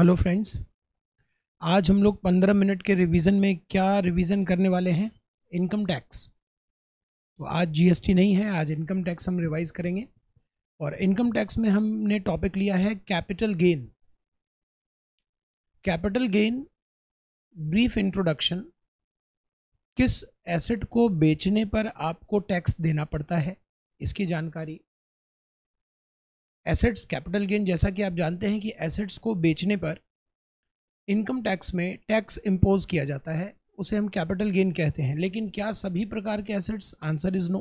hello friends आज हम लोग पंद्रह मिनट के रिवीजन में क्या रिवीजन करने वाले हैं इनकम टैक्स तो आज जीएसटी नहीं है आज इनकम टैक्स हम रिवाइज करेंगे और इनकम टैक्स में हमने टॉपिक लिया है capital gain capital gain brief introduction किस एसेट को बेचने पर आपको टैक्स देना पड़ता है इसकी जानकारी एसेट्स कैपिटल गेन जैसा कि आप जानते हैं कि एसेट्स को बेचने पर इनकम टैक्स में टैक्स इम्पोज किया जाता है उसे हम कैपिटल गेन कहते हैं लेकिन क्या सभी प्रकार के एसेट्स आंसर इज़ नो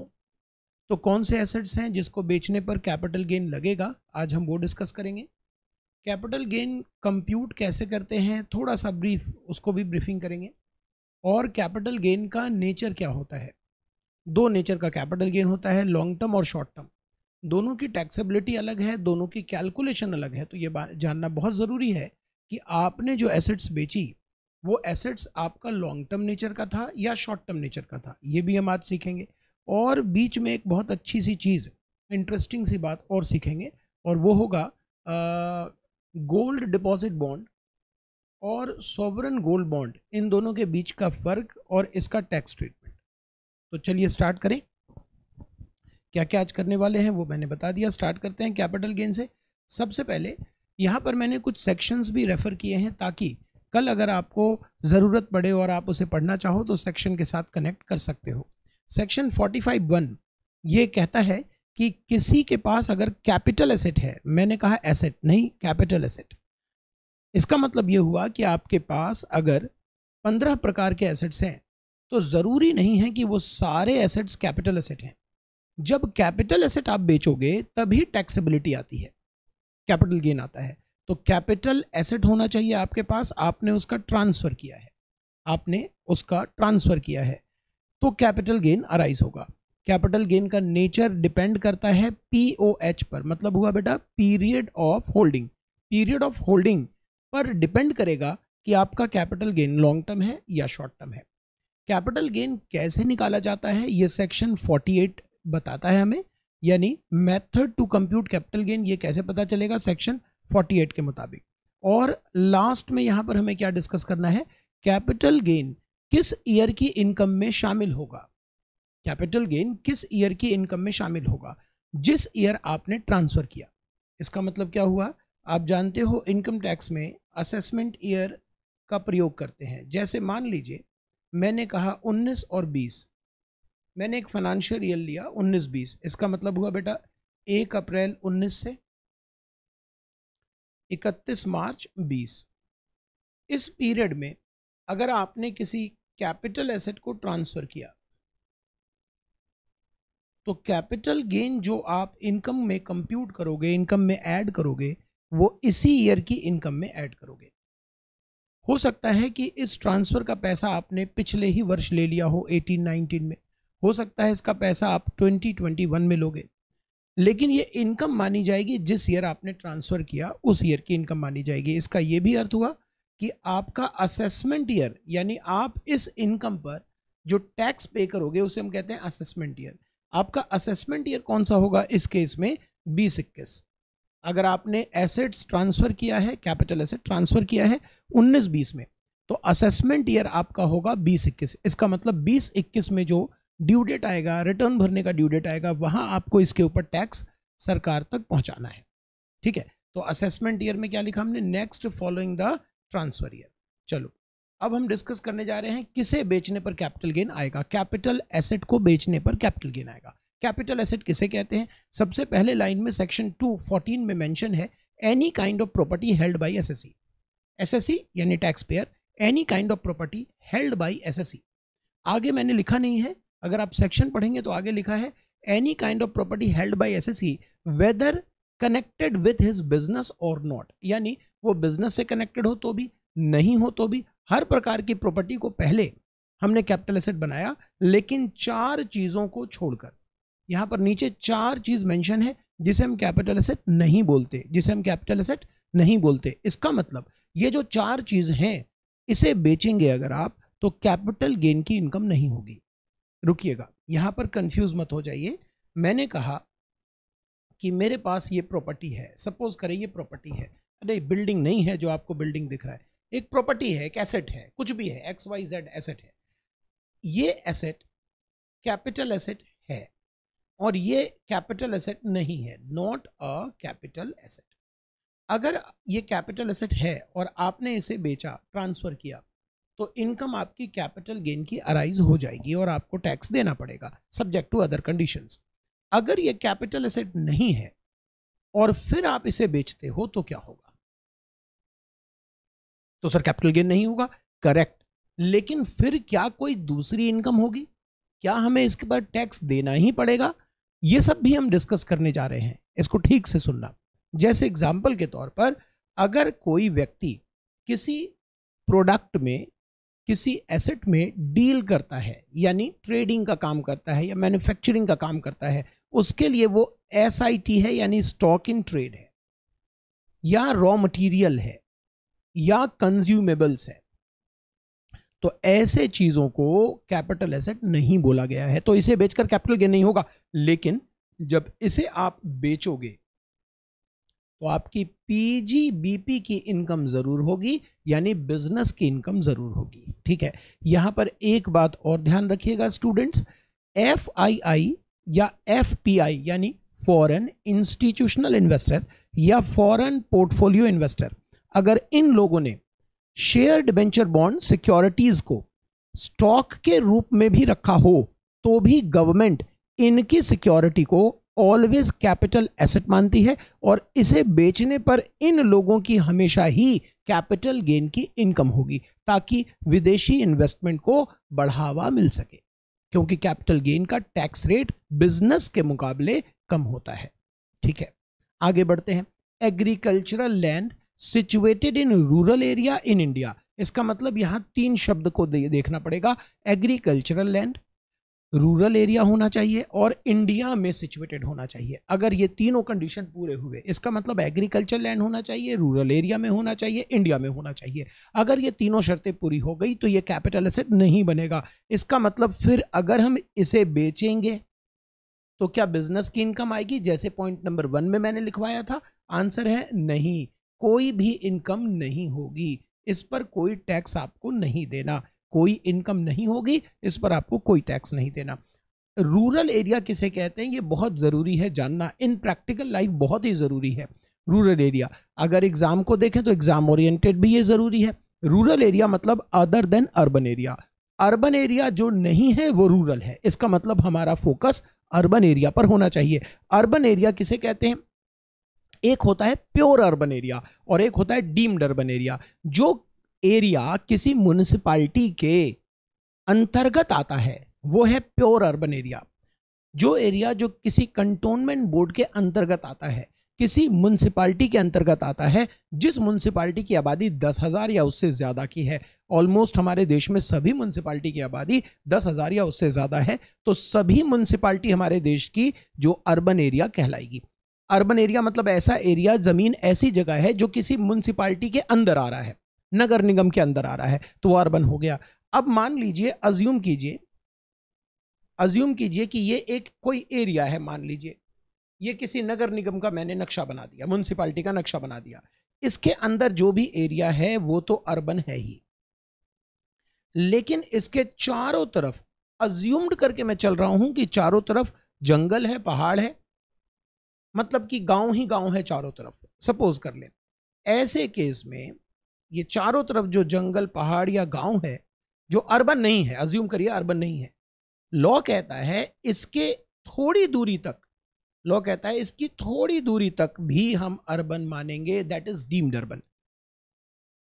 तो कौन से एसेट्स हैं जिसको बेचने पर कैपिटल गेन लगेगा आज हम वो डिस्कस करेंगे कैपिटल गेन कंप्यूट कैसे करते हैं थोड़ा सा ब्रीफ उसको भी ब्रीफिंग करेंगे और कैपिटल गेन का नेचर क्या होता है दो नेचर का कैपिटल गेन होता है लॉन्ग टर्म और शॉर्ट टर्म दोनों की टैक्सेबिलिटी अलग है दोनों की कैलकुलेशन अलग है तो ये जानना बहुत ज़रूरी है कि आपने जो एसेट्स बेची वो एसेट्स आपका लॉन्ग टर्म नेचर का था या शॉर्ट टर्म नेचर का था ये भी हम आज सीखेंगे और बीच में एक बहुत अच्छी सी चीज़ इंटरेस्टिंग सी बात और सीखेंगे और वो होगा गोल्ड डिपॉजिट बॉन्ड और सॉवरन गोल्ड बॉन्ड इन दोनों के बीच का फ़र्क और इसका टैक्स ट्रीटमेंट तो चलिए स्टार्ट करें क्या क्या आज करने वाले हैं वो मैंने बता दिया स्टार्ट करते हैं कैपिटल गेन से सबसे पहले यहाँ पर मैंने कुछ सेक्शंस भी रेफ़र किए हैं ताकि कल अगर आपको ज़रूरत पड़े और आप उसे पढ़ना चाहो तो सेक्शन के साथ कनेक्ट कर सकते हो सेक्शन फोर्टी फाइव वन ये कहता है कि किसी के पास अगर कैपिटल एसेट है मैंने कहा एसेट नहीं कैपिटल एसेट इसका मतलब ये हुआ कि आपके पास अगर पंद्रह प्रकार के एसेट्स हैं तो ज़रूरी नहीं है कि वो सारे एसेट्स कैपिटल एसेट हैं जब कैपिटल एसेट आप बेचोगे तभी टैक्सेबिलिटी आती है कैपिटल गेन आता है तो कैपिटल एसेट होना चाहिए आपके पास आपने उसका ट्रांसफ़र किया है आपने उसका ट्रांसफ़र किया है तो कैपिटल गेन अराइज होगा कैपिटल गेन का नेचर डिपेंड करता है पीओएच पर मतलब हुआ बेटा period of holding period of holding पर डिपेंड करेगा कि आपका कैपिटल गेन लॉन्ग टर्म है या शॉर्ट टर्म है कैपिटल गेन कैसे निकाला जाता है ये सेक्शन 48 बताता है हमें यानी method to compute capital gain ये कैसे पता चलेगा सेक्शन 48 के मुताबिक और लास्ट में यहाँ पर हमें क्या डिस्कस करना है कैपिटल गेन किस ईयर की इनकम में शामिल होगा कैपिटल गेन किस ईयर की इनकम में शामिल होगा जिस ईयर आपने ट्रांसफ़र किया इसका मतलब क्या हुआ आप जानते हो इनकम टैक्स में असेसमेंट ईयर का प्रयोग करते हैं जैसे मान लीजिए मैंने कहा 19 और मैंने एक फाइनेंशियल ईयर लिया उन्नीस बीस इसका मतलब हुआ बेटा एक अप्रैल उन्नीस से इकतीस मार्च बीस इस पीरियड में अगर आपने किसी कैपिटल एसेट को ट्रांसफ़र किया तो कैपिटल गेन जो आप इनकम में कंप्यूट करोगे इनकम में ऐड करोगे वो इसी ईयर की इनकम में ऐड करोगे हो सकता है कि इस ट्रांसफ़र का पैसा आपने पिछले ही वर्ष ले लिया हो एटीन नाइनटीन में हो सकता है इसका पैसा आप 2021 में लोगे लेकिन ये इनकम मानी जाएगी जिस ईयर आपने ट्रांसफ़र किया उस ईयर की इनकम मानी जाएगी इसका ये भी अर्थ हुआ कि आपका असेसमेंट ईयर यानी आप इस इनकम पर जो टैक्स पे करोगे उसे हम कहते हैं असेसमेंट ईयर आपका असेसमेंट ईयर कौन सा होगा इस केस में बीस इक्कीस अगर आपने एसेट्स ट्रांसफ़र किया है कैपिटल एसेट ट्रांसफ़र किया है उन्नीस बीस में तो असेसमेंट ईयर आपका होगा बीस इक्कीस इसका मतलब बीस इक्कीस में जो ड्यू डेट आएगा रिटर्न भरने का ड्यू डेट आएगा वहां आपको इसके ऊपर टैक्स सरकार तक पहुंचाना है ठीक है तो असेसमेंट ईयर में क्या लिखा हमने next following the transfer year चलो अब हम डिस्कस करने जा रहे हैं किसे बेचने पर कैपिटल गेन आएगा कैपिटल एसेट को बेचने पर कैपिटल गेन आएगा कैपिटल एसेट किसे कहते हैं सबसे पहले लाइन में सेक्शन टू फोर्टीन में मैंशन है any kind of property held by assessee यानी taxpayer any kind of property held by assessee आगे मैंने लिखा नहीं है अगर आप सेक्शन पढ़ेंगे तो आगे लिखा है any kind of property held by assessee whether connected with his business or not यानी वो बिजनेस से कनेक्टेड हो तो भी नहीं हो तो भी हर प्रकार की प्रॉपर्टी को पहले हमने कैपिटल एसेट बनाया लेकिन चार चीज़ों को छोड़कर यहाँ पर नीचे चार चीज़ मेंशन है जिसे हम कैपिटल एसेट नहीं बोलते जिसे हम कैपिटल एसेट नहीं बोलते इसका मतलब ये जो चार चीज़ हैं इसे बेचेंगे अगर आप तो कैपिटल गेन की इनकम नहीं होगी रुकिएगा यहाँ पर कंफ्यूज मत हो जाइए मैंने कहा कि मेरे पास ये प्रॉपर्टी है सपोज करें ये प्रॉपर्टी है अरे बिल्डिंग नहीं है जो आपको बिल्डिंग दिख रहा है एक प्रॉपर्टी है एक एसेट है कुछ भी है एक्स वाई जेड एसेट है ये एसेट कैपिटल एसेट है और ये कैपिटल एसेट नहीं है नॉट अ कैपिटल एसेट अगर ये कैपिटल एसेट है और आपने इसे बेचा ट्रांसफ़र किया तो इनकम आपकी कैपिटल गेन की अराइज हो जाएगी और आपको टैक्स देना पड़ेगा सब्जेक्ट टू अदर कंडीशंस अगर ये कैपिटल एसेट नहीं है और फिर आप इसे बेचते हो तो क्या होगा तो सर कैपिटल गेन नहीं होगा करेक्ट लेकिन फिर क्या कोई दूसरी इनकम होगी क्या हमें इसके बाद टैक्स देना ही पड़ेगा ये सब भी हम डिस्कस करने जा रहे हैं इसको ठीक से सुनना जैसे एग्जाम्पल के तौर पर अगर कोई व्यक्ति किसी प्रोडक्ट में किसी एसेट में डील करता है यानी ट्रेडिंग का काम करता है या मैन्युफैक्चरिंग का काम करता है उसके लिए वो एस है यानी स्टॉक इन ट्रेड है या रॉ मटेरियल है या कंज्यूमेबल्स है तो ऐसे चीजों को कैपिटल एसेट नहीं बोला गया है तो इसे बेचकर कैपिटल गेन नहीं होगा लेकिन जब इसे आप बेचोगे तो आपकी पीजीबीपी की इनकम ज़रूर होगी यानी बिजनेस की इनकम ज़रूर होगी ठीक है यहां पर एक बात और ध्यान रखिएगा स्टूडेंट्स एफ आई आई या एफ पी आई यानी फॉरेन इंस्टीट्यूशनल इन्वेस्टर या फॉरेन पोर्टफोलियो इन्वेस्टर अगर इन लोगों ने शेयर डिबेंचर बॉन्ड सिक्योरिटीज़ को स्टॉक के रूप में भी रखा हो तो भी गवर्नमेंट इनकी सिक्योरिटी को ऑलवेज कैपिटल एसेट मानती है और इसे बेचने पर इन लोगों की हमेशा ही कैपिटल गेन की इनकम होगी ताकि विदेशी इन्वेस्टमेंट को बढ़ावा मिल सके क्योंकि कैपिटल गेन का टैक्स रेट बिजनेस के मुकाबले कम होता है ठीक है आगे बढ़ते हैं agricultural land situated in rural area in India इसका मतलब यहां तीन शब्द को देखना पड़ेगा एग्रीकल्चरल लैंड रूरल एरिया होना चाहिए और इंडिया में सिचुएटेड होना चाहिए अगर ये तीनों कंडीशन पूरे हुए इसका मतलब एग्रीकल्चर लैंड होना चाहिए रूरल एरिया में होना चाहिए इंडिया में होना चाहिए अगर ये तीनों शर्तें पूरी हो गई तो ये कैपिटल एसेट नहीं बनेगा इसका मतलब फिर अगर हम इसे बेचेंगे तो क्या बिजनेस की इनकम आएगी जैसे पॉइंट नंबर वन में मैंने लिखवाया था आंसर है नहीं कोई भी इनकम नहीं होगी इस पर कोई टैक्स आपको नहीं देना कोई इनकम नहीं होगी इस पर आपको कोई टैक्स नहीं देना रूरल एरिया किसे कहते हैं ये बहुत ज़रूरी है जानना इन प्रैक्टिकल लाइफ बहुत ही ज़रूरी है रूरल एरिया अगर एग्ज़ाम को देखें तो एग्ज़ाम ओरिएंटेड भी ये ज़रूरी है रूरल एरिया मतलब other than urban area urban area जो नहीं है वो रूरल है इसका मतलब हमारा फोकस अर्बन एरिया पर होना चाहिए अर्बन एरिया किसे कहते हैं एक होता है प्योर अर्बन एरिया और एक होता है डीम्ड अर्बन एरिया जो एरिया किसी म्यूनिसपालिटी के अंतर्गत आता है वो है प्योर अर्बन एरिया जो एरिया जो किसी कंटोनमेंट बोर्ड के अंतर्गत आता है किसी म्यूनसिपालिटी के अंतर्गत आता है जिस म्यूनसिपालिटी की आबादी दस हज़ार या उससे ज़्यादा की है ऑलमोस्ट हमारे देश में सभी म्यूनसिपालिटी की आबादी दस हज़ार या उससे ज़्यादा है तो सभी म्यूनसिपालिटी हमारे देश की जो अर्बन एरिया कहलाएगी अर्बन एरिया मतलब ऐसा एरिया ज़मीन ऐसी जगह है जो किसी म्यूनसिपालिटी के अंदर आ रहा है नगर निगम के अंदर आ रहा है तो वो अर्बन हो गया अब मान लीजिए अज्यूम कीजिए अज्यूम कीजिए कि ये एक कोई एरिया है मान लीजिए ये किसी नगर निगम का मैंने नक्शा बना दिया म्यूनसिपालिटी का नक्शा बना दिया इसके अंदर जो भी एरिया है वो तो अर्बन है ही लेकिन इसके चारों तरफ अज्यूम्ड करके मैं चल रहा हूं कि चारों तरफ जंगल है पहाड़ है मतलब कि गांव ही गांव है चारों तरफ सपोज कर ले ऐसे केस में ये चारों तरफ जो जंगल पहाड़ या गांव है जो अर्बन नहीं है अज्यूम करिए अर्बन नहीं है लॉ कहता है इसके थोड़ी दूरी तक लॉ कहता है इसकी थोड़ी दूरी तक भी हम अर्बन मानेंगे दैट इज डीम्ड अर्बन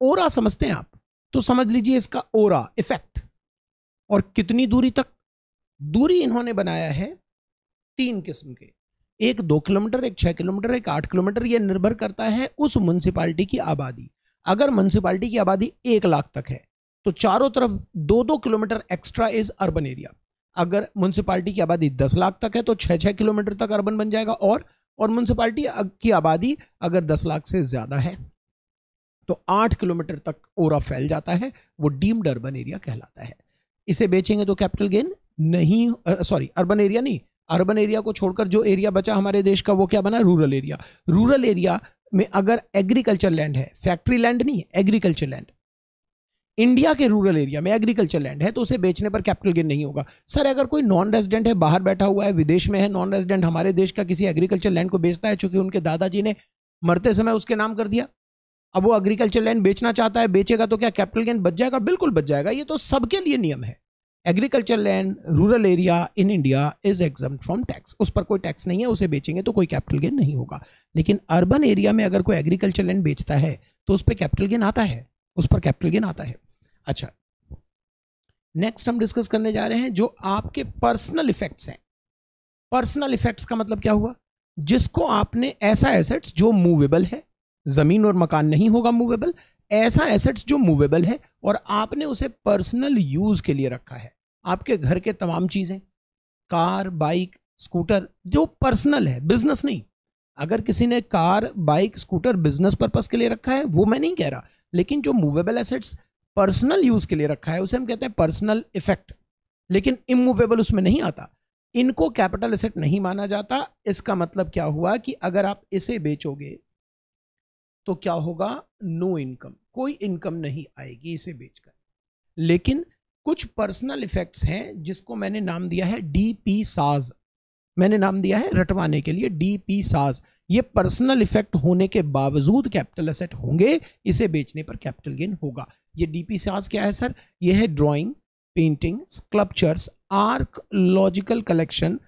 ओरा समझते हैं आप तो समझ लीजिए इसका ओरा इफेक्ट और कितनी दूरी तक दूरी इन्होंने बनाया है तीन किस्म के एक दो किलोमीटर एक छह किलोमीटर एक आठ किलोमीटर यह निर्भर करता है उस म्यूनसिपालिटी की आबादी अगर म्यूनसिपाली की आबादी एक लाख तक है तो चारों तरफ दो दो kilometre extra is urban area अगर म्यूनसिपाली की आबादी दस लाख तक है तो छः छः किलोमीटर तक अर्बन बन जाएगा और और म्यूनसिपाली की आबादी अगर दस लाख से ज़्यादा है तो आठ किलोमीटर तक ओरा फैल जाता है वो डीम्ड अर्बन एरिया कहलाता है इसे बेचेंगे तो कैपिटल गेन नहीं सॉरी अर्बन एरिया नहीं अर्बन एरिया को छोड़कर जो एरिया बचा हमारे देश का वो क्या बना रूरल एरिया रूरल एरिया में अगर एग्रीकल्चर लैंड है फैक्ट्री लैंड नहीं है एग्रीकल्चर लैंड इंडिया के रूरल एरिया में एग्रीकल्चर लैंड है तो उसे बेचने पर कैपिटल गेन नहीं होगा सर अगर कोई नॉन रेजिडेंट है बाहर बैठा हुआ है विदेश में है नॉन रेजिडेंट हमारे देश का किसी एग्रीकल्चर लैंड को बेचता है चूंकि उनके दादाजी ने मरते समय उसके नाम कर दिया अब वो एग्रीकल्चर लैंड बेचना चाहता है बेचेगा तो क्या कैपिटल गेन बच जाएगा बिल्कुल बच जाएगा ये तो सबके लिए नियम है agriculture land rural area in India is exempt from tax उस पर कोई टैक्स नहीं है उसे बेचेंगे तो कोई कैपिटल गेन नहीं होगा लेकिन अर्बन एरिया में अगर कोई एग्रीकल्चर लैंड बेचता है तो उस पर कैपिटल गेन आता है उस पर कैपिटल गेन आता है अच्छा नेक्स्ट हम डिस्कस करने जा रहे हैं जो आपके पर्सनल इफेक्ट्स हैं पर्सनल इफेक्ट्स का मतलब क्या हुआ जिसको आपने ऐसा एसेट्स जो मूवेबल है जमीन और मकान नहीं होगा मूवेबल ऐसा एसेट्स जो मूवेबल है और आपने उसे पर्सनल यूज के लिए रखा है आपके घर के तमाम चीजें कार बाइक स्कूटर जो पर्सनल है बिजनेस नहीं अगर किसी ने car bike scooter business purpose के लिए रखा है वो मैं नहीं कह रहा लेकिन जो मूवेबल एसेट्स पर्सनल यूज के लिए रखा है उसे हम कहते हैं पर्सनल इफेक्ट लेकिन इमूवेबल उसमें नहीं आता इनको कैपिटल एसेट नहीं माना जाता इसका मतलब क्या हुआ कि अगर आप इसे बेचोगे तो क्या होगा नो इनकम कोई इनकम नहीं आएगी इसे बेचकर लेकिन कुछ पर्सनल इफेक्ट्स हैं जिसको मैंने नाम दिया है डी पी साज मैंने नाम दिया है रटवाने के लिए डी पी साज ये पर्सनल इफेक्ट होने के बावजूद कैपिटल असेट होंगे इसे बेचने पर कैपिटल गेन होगा ये डी पी साज क्या है सर ये है drawing painting sculptures archaeological collection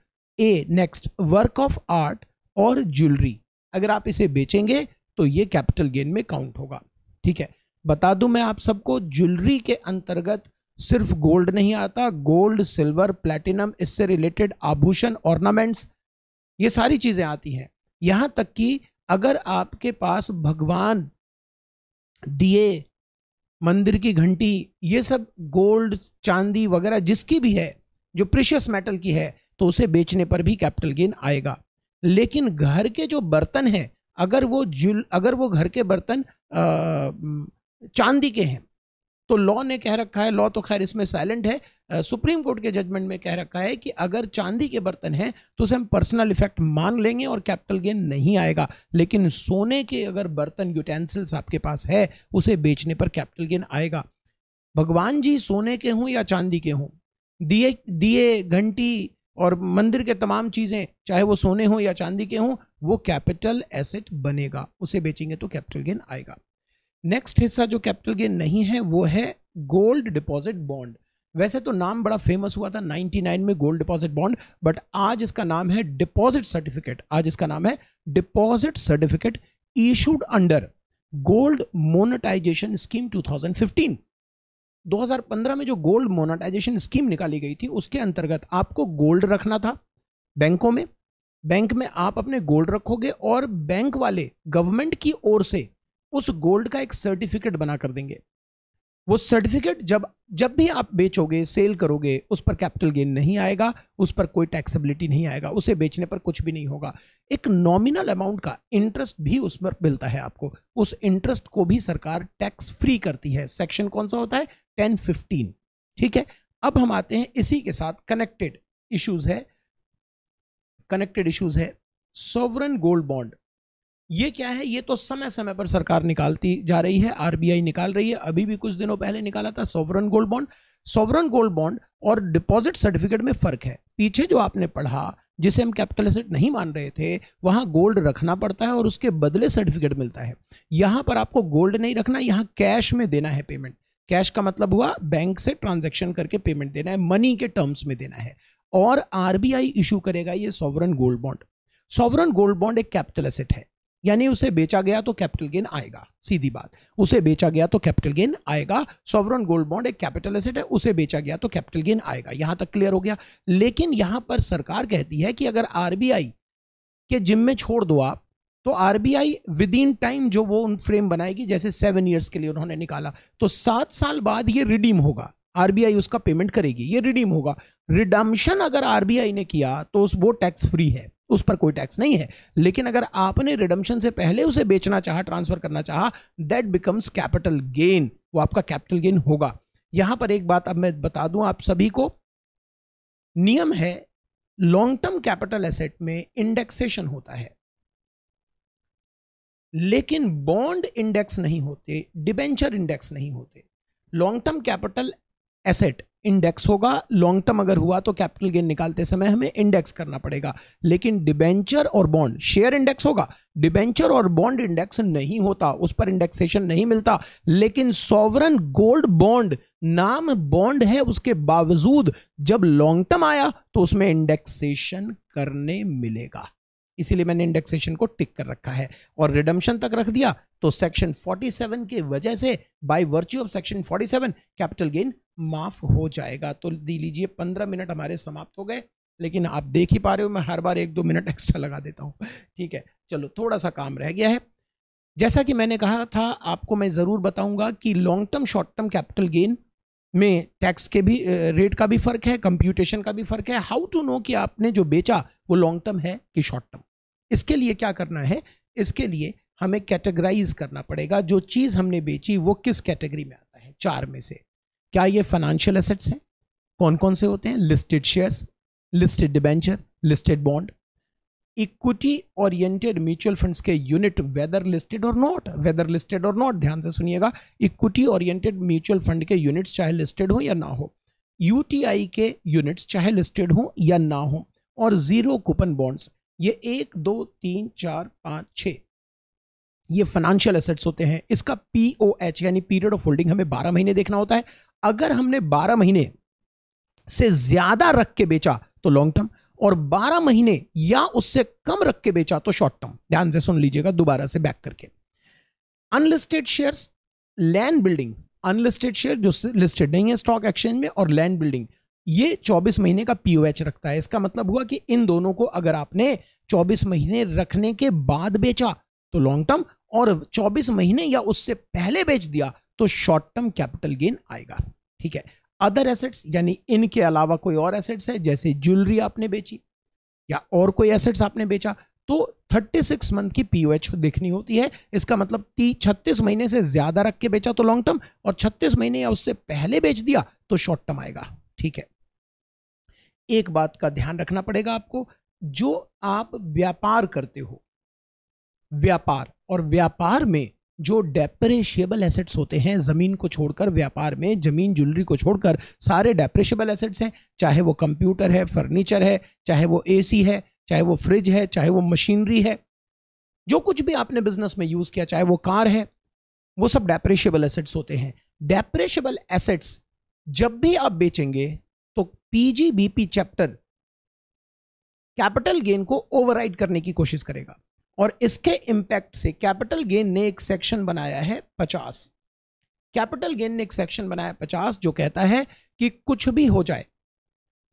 a next work of art और ज्वेलरी अगर आप इसे बेचेंगे तो ये कैपिटल गेन में काउंट होगा ठीक है बता दूं मैं आप सबको ज्वेलरी के अंतर्गत सिर्फ गोल्ड नहीं आता गोल्ड सिल्वर प्लेटिनम इससे रिलेटेड आभूषण ऑर्नामेंट्स ये सारी चीज़ें आती हैं यहां तक कि अगर आपके पास भगवान दिए मंदिर की घंटी ये सब गोल्ड चांदी वगैरह जिसकी भी है जो प्रिशियस मेटल की है तो उसे बेचने पर भी कैपिटल गेन आएगा लेकिन घर के जो बर्तन हैं अगर वो जुल अगर वो घर के बर्तन चांदी के हैं तो लॉ ने कह रखा है लॉ तो खैर इसमें साइलेंट है सुप्रीम कोर्ट के जजमेंट में कह रखा है कि अगर चांदी के बर्तन हैं तो उसे हम पर्सनल इफेक्ट मान लेंगे और कैपिटल गेन नहीं आएगा लेकिन सोने के अगर बर्तन यूटेंसिल्स आपके पास है उसे बेचने पर कैपिटल गेन आएगा भगवान जी सोने के हों या चांदी के हों दिए दिए घंटी और मंदिर के तमाम चीज़ें चाहे वो सोने हों या चांदी के हों वो कैपिटल एसेट बनेगा उसे बेचेंगे तो कैपिटल गेन आएगा नेक्स्ट हिस्सा जो कैपिटल गेन नहीं है वो है गोल्ड डिपॉजिट बॉन्ड वैसे तो नाम बड़ा फेमस हुआ था 99 में गोल्ड डिपॉजिट बॉन्ड बट आज इसका नाम है डिपॉजिट सर्टिफिकेट आज इसका नाम है deposit certificate issued under gold monetisation scheme 2015 2015 में जो गोल्ड मोनेटाइजेशन स्कीम निकाली गई थी उसके अंतर्गत आपको गोल्ड रखना था बैंकों में बैंक में आप अपने गोल्ड रखोगे और बैंक वाले गवर्नमेंट की ओर से उस गोल्ड का एक सर्टिफिकेट बना कर देंगे वो सर्टिफिकेट जब जब भी आप बेचोगे सेल करोगे उस पर कैपिटल गेन नहीं आएगा उस पर कोई टैक्सेबिलिटी नहीं आएगा उसे बेचने पर कुछ भी नहीं होगा एक नॉमिनल अमाउंट का इंटरेस्ट भी उस पर मिलता है आपको उस इंटरेस्ट को भी सरकार टैक्स फ्री करती है सेक्शन कौन सा होता है टेन फिफ्टीन ठीक है अब हम आते हैं इसी के साथ कनेक्टेड इश्यूज है कनेक्टेड इश्यूज है सोवरन गोल्ड बॉन्ड ये क्या है ये तो समय समय पर सरकार निकालती जा रही है आरबीआई निकाल रही है अभी भी कुछ दिनों पहले निकाला था sovereign gold bond sovereign gold bond और डिपॉजिट सर्टिफिकेट में फर्क है पीछे जो आपने पढ़ा जिसे हम कैपिटल एसेट नहीं मान रहे थे वहां गोल्ड रखना पड़ता है और उसके बदले सर्टिफिकेट मिलता है यहां पर आपको गोल्ड नहीं रखना यहां कैश में देना है पेमेंट कैश का मतलब हुआ बैंक से ट्रांजैक्शन करके पेमेंट देना है मनी के टर्म्स में देना है और आरबीआई इशू करेगा ये sovereign gold bond sovereign gold bond एक कैपिटल एसेट है यानी उसे बेचा गया तो कैपिटल गेन आएगा सीधी बात उसे बेचा गया तो कैपिटल गेन आएगा सॉवरन गोल्ड बॉन्ड एक कैपिटल एसेट है उसे बेचा गया तो कैपिटल गेन आएगा यहां तक क्लियर हो गया लेकिन यहां पर सरकार कहती है कि अगर आरबीआई के जिम में छोड़ दो आप तो आरबीआई विद इन टाइम जो वो उन फ्रेम बनाएगी जैसे सेवन ईयर्स के लिए उन्होंने निकाला तो सात साल बाद ये रिडीम होगा आरबीआई उसका पेमेंट करेगी ये रिडीम होगा रिडम्शन अगर आरबीआई ने किया तो उस वो टैक्स फ्री है उस पर कोई टैक्स नहीं है लेकिन अगर आपने रिडम्शन से पहले उसे बेचना चाहा ट्रांसफर करना चाहा दैट बिकम्स कैपिटल गेन वो आपका कैपिटल गेन होगा यहां पर एक बात अब मैं बता दूं आप सभी को नियम है लॉन्ग टर्म कैपिटल एसेट में इंडेक्सेशन होता है लेकिन बॉन्ड इंडेक्स नहीं होते डिबेंचर इंडेक्स नहीं होते long term capital asset index होगा लॉन्ग टर्म अगर हुआ तो कैपिटल गेन निकालते समय हमें इंडेक्स करना पड़ेगा लेकिन डिबेंचर और बॉन्ड शेयर इंडेक्स होगा डिबेंचर और बॉन्ड इंडेक्स नहीं होता उस पर इंडेक्सेशन नहीं मिलता लेकिन सॉवरन गोल्ड बॉन्ड नाम बॉन्ड है उसके बावजूद जब लॉन्ग टर्म आया तो उसमें इंडेक्सेशन करने मिलेगा इसीलिए मैंने इंडेक्सेशन को टिक कर रखा है और रिडम्शन तक रख दिया तो सेक्शन 47 के वजह से by virtue of section 47 capital gain माफ हो जाएगा तो दी लीजिए 15 मिनट हमारे समाप्त हो गए लेकिन आप देख ही पा रहे हो मैं हर बार एक दो मिनट एक्स्ट्रा लगा देता हूँ ठीक है चलो थोड़ा सा काम रह गया है जैसा कि मैंने कहा था आपको मैं ज़रूर बताऊंगा कि long term short term capital gain में टैक्स के भी रेट का भी फर्क है कंप्यूटेशन का भी फर्क है हाउ टू नो कि आपने जो बेचा वो लॉन्ग टर्म है कि शॉर्ट टर्म इसके लिए क्या करना है इसके लिए हमें कैटेगराइज करना पड़ेगा जो चीज़ हमने बेची वो किस कैटेगरी में आता है चार में से क्या ये फाइनेंशियल एसेट्स हैं कौन कौन से होते हैं listed shares listed debenture listed bond equity oriented mutual funds के unit whether listed or not whether listed or not ध्यान से सुनिएगा इक्विटी ओरिएंटेड म्यूचुअल फंड के यूनिट्स चाहे लिस्टेड हो या ना हो यूटीआई के यूनिट्स चाहे लिस्टेड हो या ना हो और जीरो कूपन बॉन्ड्स ये एक दो तीन चार पाँच छ ये फाइनेंशियल एसेट्स होते हैं इसका पी ओ एच यानी पीरियड ऑफ होल्डिंग हमें बारह महीने देखना होता है अगर हमने बारह महीने से ज्यादा रख के बेचा तो लॉन्ग टर्म और 12 महीने या उससे कम रख के बेचा तो शॉर्ट टर्म ध्यान से सुन लीजिएगा दोबारा से बैक करके unlisted shares land building unlisted share जो लिस्टेड नहीं है स्टॉक एक्सचेंज में और लैंड बिल्डिंग ये 24 महीने का पीओएच रखता है इसका मतलब हुआ कि इन दोनों को अगर आपने 24 महीने रखने के बाद बेचा तो लॉन्ग टर्म और 24 महीने या उससे पहले बेच दिया तो शॉर्ट टर्म कैपिटल गेन आएगा ठीक है अदर एसेट्स यानी इनके अलावा कोई और एसेट्स है जैसे ज्वेलरी आपने बेची या और कोई एसेट्स आपने बेचा तो 36 मंथ की पीओएच देखनी होती है इसका मतलब ती छत्तीस महीने से ज्यादा रख के बेचा तो लॉन्ग टर्म और 36 महीने या उससे पहले बेच दिया तो शॉर्ट टर्म आएगा ठीक है एक बात का ध्यान रखना पड़ेगा आपको जो आप व्यापार करते हो व्यापार और व्यापार में जो डेप्रेशियबल एसेट्स होते हैं ज़मीन को छोड़कर व्यापार में ज़मीन ज्वेलरी को छोड़कर सारे डेप्रेशियबल एसेट्स हैं चाहे वो कंप्यूटर है फर्नीचर है चाहे वो एसी है चाहे वो फ्रिज है चाहे वो मशीनरी है जो कुछ भी आपने बिजनेस में यूज़ किया चाहे वो कार है वो सब डेप्रेशियबल एसेट्स होते हैं डेप्रेशियबल एसेट्स जब भी आप बेचेंगे तो पीजीबीपी चैप्टर कैपिटल गेन को ओवरराइड करने की कोशिश करेगा और इसके इम्पैक्ट से कैपिटल गेन ने एक सेक्शन बनाया है पचास कैपिटल गेन ने एक सेक्शन बनाया पचास जो कहता है कि कुछ भी हो जाए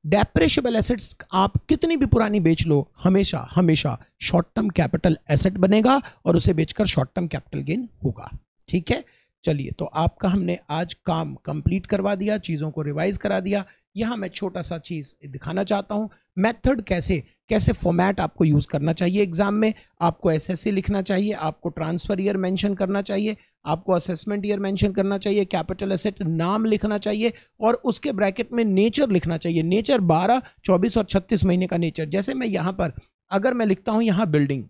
डेप्रेशबल एसेट्स आप कितनी भी पुरानी बेच लो हमेशा हमेशा शॉर्ट टर्म कैपिटल एसेट बनेगा और उसे बेचकर शॉर्ट टर्म कैपिटल गेन होगा ठीक है चलिए तो आपका हमने आज काम कंप्लीट करवा दिया चीज़ों को रिवाइज करा दिया यहाँ मैं छोटा सा चीज़ दिखाना चाहता हूँ मेथड कैसे कैसे फॉर्मेट आपको यूज़ करना चाहिए एग्ज़ाम में आपको एसएससी लिखना चाहिए आपको ट्रांसफ़र ईयर मेंशन करना चाहिए आपको असेसमेंट ईयर मेंशन करना चाहिए कैपिटल एसेट नाम लिखना चाहिए और उसके ब्रैकेट में नेचर लिखना चाहिए नेचर बारह चौबीस और छत्तीस महीने का नेचर जैसे मैं यहाँ पर अगर मैं लिखता हूँ यहाँ बिल्डिंग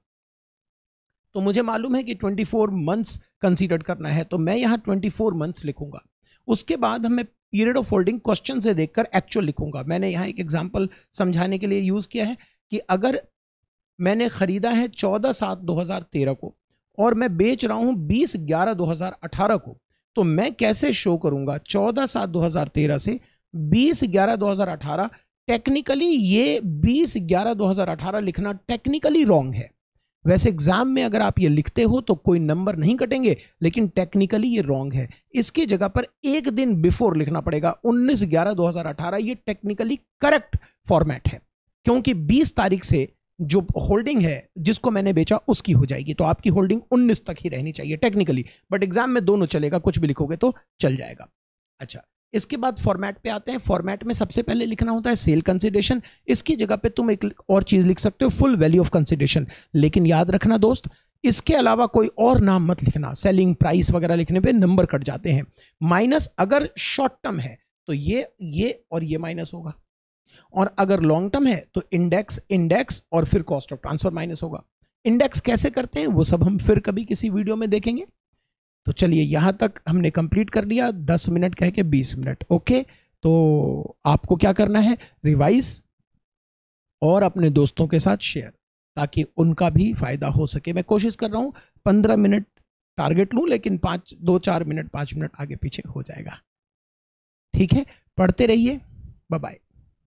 तो मुझे मालूम है कि 24 मंथ्स कंसीडर करना है तो मैं यहाँ 24 मंथ्स लिखूंगा उसके बाद हमें पीरियड ऑफ होल्डिंग क्वेश्चन से देखकर एक्चुअल लिखूंगा मैंने यहाँ एक एग्जाम्पल समझाने के लिए यूज़ किया है कि अगर मैंने ख़रीदा है चौदह सात दो हज़ार तेरह को और मैं बेच रहा हूँ बीस ग्यारह दो हज़ार अठारह को तो मैं कैसे शो करूँगा चौदह सात दो हज़ार तेरह से बीस ग्यारह दो हज़ार अठारह टेक्निकली ये बीस ग्यारह दो हज़ार अठारह लिखना टेक्निकली रॉन्ग है वैसे एग्जाम में अगर आप ये लिखते हो तो कोई नंबर नहीं कटेंगे लेकिन टेक्निकली ये रॉन्ग है इसकी जगह पर एक दिन बिफोर लिखना पड़ेगा 19 ग्यारह 2018 ये टेक्निकली करेक्ट फॉर्मेट है क्योंकि 20 तारीख से जो होल्डिंग है जिसको मैंने बेचा उसकी हो जाएगी तो आपकी होल्डिंग 19 तक ही रहनी चाहिए टेक्निकली बट एग्जाम में दोनों चलेगा कुछ भी लिखोगे तो चल जाएगा अच्छा इसके बाद फॉर्मेट पे आते हैं फॉर्मेट में सबसे पहले लिखना होता है सेल कंसिडेशन इसकी जगह पे तुम एक और चीज़ लिख सकते हो फुल वैल्यू ऑफ कंसिडेशन लेकिन याद रखना दोस्त इसके अलावा कोई और नाम मत लिखना सेलिंग प्राइस वगैरह लिखने पे नंबर कट जाते हैं माइनस अगर शॉर्ट टर्म है तो ये ये और ये माइनस होगा और अगर लॉन्ग टर्म है तो इंडेक्स इंडेक्स और फिर कॉस्ट ऑफ ट्रांसफर माइनस होगा इंडेक्स कैसे करते हैं वो सब हम फिर कभी किसी वीडियो में देखेंगे तो चलिए यहाँ तक हमने कंप्लीट कर लिया दस मिनट कह के बीस मिनट ओके तो आपको क्या करना है रिवाइज और अपने दोस्तों के साथ शेयर ताकि उनका भी फ़ायदा हो सके मैं कोशिश कर रहा हूँ पंद्रह मिनट टारगेट लूँ लेकिन पाँच दो चार मिनट पाँच मिनट आगे पीछे हो जाएगा ठीक है पढ़ते रहिए बाय